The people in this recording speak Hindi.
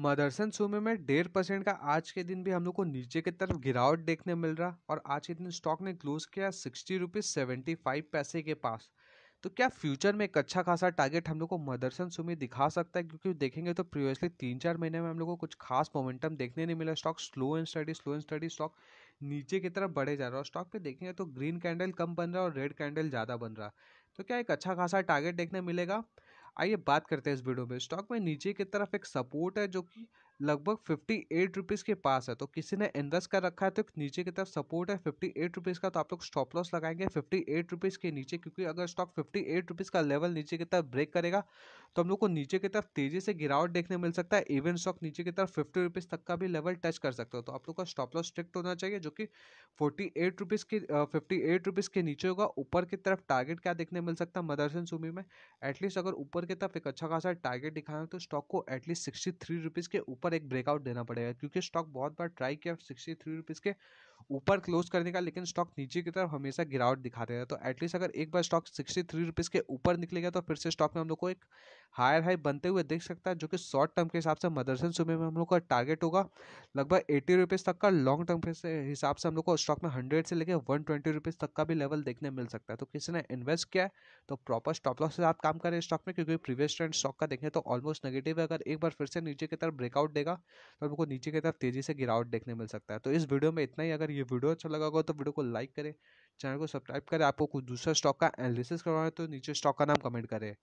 मदरसन सूमे में डेढ़ परसेंट का आज के दिन भी हम लोग को नीचे की तरफ गिरावट देखने मिल रहा और आज के दिन स्टॉक ने क्लोज किया सिक्सटी रुपीज़ सेवेंटी फाइव पैसे के पास तो क्या फ्यूचर में एक अच्छा खासा टारगेट हम लोग को मदरसन सुमी दिखा सकता है क्योंकि देखेंगे तो प्रीवियसली तीन चार महीने में हम लोग को कुछ खास मोमेंटम देखने नहीं मिला stock slow and steady slow and steady stock नीचे की तरफ बढ़े जा रहा है स्टॉक पे देखेंगे तो ग्रीन कैंडल कम बन रहा है और रेड कैंडल ज़्यादा बन रहा है तो क्या एक अच्छा खासा टारगेट देखने मिलेगा आइए बात करते हैं इस वीडियो में स्टॉक में नीचे की तरफ एक सपोर्ट है जो कि लगभग फिफ्टी एट रुपीज़ के पास है तो किसी ने इन्वेस्ट कर रखा है तो नीचे की तरफ सपोर्ट है फिफ्टी एट रुपीज़ का तो आप लोग स्टॉप लॉस लगाएंगे फिफ्टी एट रुपीज़ के नीचे क्योंकि अगर स्टॉक फिफ्टी एट रुपीज़ का लेवल नीचे की तरफ ब्रेक करेगा तो हम लोग को नीचे की तरफ तेज़ी से गिरावट देखने मिल सकता है इवन स्टॉक नीचे की तरफ फिफ्टी रुपीज़ तक का भी लेवल टच कर सकता है तो आप लोग का स्टॉप लॉस स्ट्रिक्ट होना चाहिए जो कि फोर्टी एट रुपीज़ के फिफ्टी एट रुपीज़ के नीचे होगा ऊपर की तरफ टारगेट क्या देखने मिल सकता है मदरसन सुमी में एटलीस्ट अगर ऊपर की तरफ एक अच्छा खासा टारगेट दिखाएं तो स्टॉक को एटलीस्ट सिक्सटी थ्री रुपीज़ के ऊपर ऊपर एक ब्रेकआउट देना पड़ेगा क्योंकि स्टॉक बहुत बार ट्राई किया सिक्सटी थ्री रुपीज़ के ऊपर क्लोज करने का लेकिन स्टॉक नीचे की तरफ हमेशा गिरावट दिखाते हैं तो एटलीस्ट अगर एक बार स्टॉक सिक्सटी थ्री रुपीज़ के ऊपर निकलेगा तो फिर से स्टॉक में हम लोग को एक हायर हाई बनते हुए देख सकता है जो कि शॉर्ट टर्म के हिसाब से मदरसन सुबह में हम लोग का टारगेट होगा लगभग एटी रुपीज़ तक का लॉन्ग टर्म के हिसाब से हम लोग को स्टॉक में हंड्रेड से लेकर वन ट्वेंटी रुपीज़ तक का भी लेवल देखने मिल सकता है तो किसी ने इन्वेस्ट किया है तो प्रॉपर स्टॉप लॉस से आप काम करें स्टॉक में क्योंकि प्रीवियस ट्रेंड स्टॉक का देखें तो ऑलमोस्ट नेगेटिव है अगर एक बार फिर से नीचे की तरफ ब्रेकआउट देगा तो हमको नीचे की तरफ तेज़ी से गिरावट देखने मिल सकता है तो इस वीडियो में इतना ही अगर ये वीडियो अच्छा लगा होगा तो वीडियो को लाइक करें चैनल को सब्सक्राइब करें आपको कुछ दूसरा स्टॉक का एनालिसिस करवाए तो नीचे स्टॉक का नाम कमेंट करें